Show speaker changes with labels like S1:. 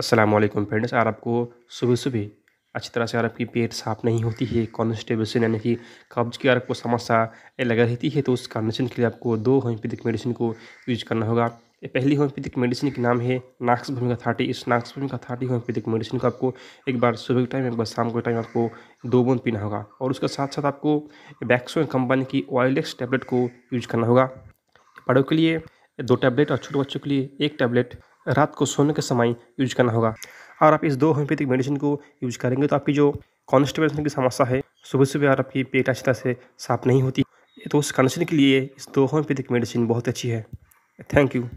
S1: अस्सलाम वालेकुम फ्रेंड्स अगर आपको सुबह सुबह अच्छी तरह से अगर आपकी पेट साफ नहीं होती है कॉन्स्टेबेशन यानी कि कब्ज की अगर आपको समस्या लगा रहती है तो उस कंडीशन के लिए आपको दो होम्योपैथिक मेडिसिन को यूज करना होगा पहली होम्योपैथिक मेडिसिन के नाम है नाक्स भूमिका थर्टी इस नाक्स भूमिका थर्टी होम्योपैथिक मेडिसिन को आपको एक बार सुबह के टाइम एक बार शाम के टाइम आपको दो बूंद पीना होगा और उसके साथ साथ आपको बैक्सो कंपनी की ऑयलेक्स टैबलेट को यूज करना होगा बड़ों के लिए दो टैबलेट और छोटे बच्चों के लिए एक टैबलेट रात को सोने के समय यूज करना होगा और आप इस दो होम्योपैथिक मेडिसिन को यूज करेंगे तो आपकी जो कॉन्स्टिपेशन की समस्या है सुबह सुबह और आपकी पेट अच्छी तरह से साफ नहीं होती तो उस कंडीशन के लिए इस दो होम्योपैथिक मेडिसिन बहुत अच्छी है थैंक यू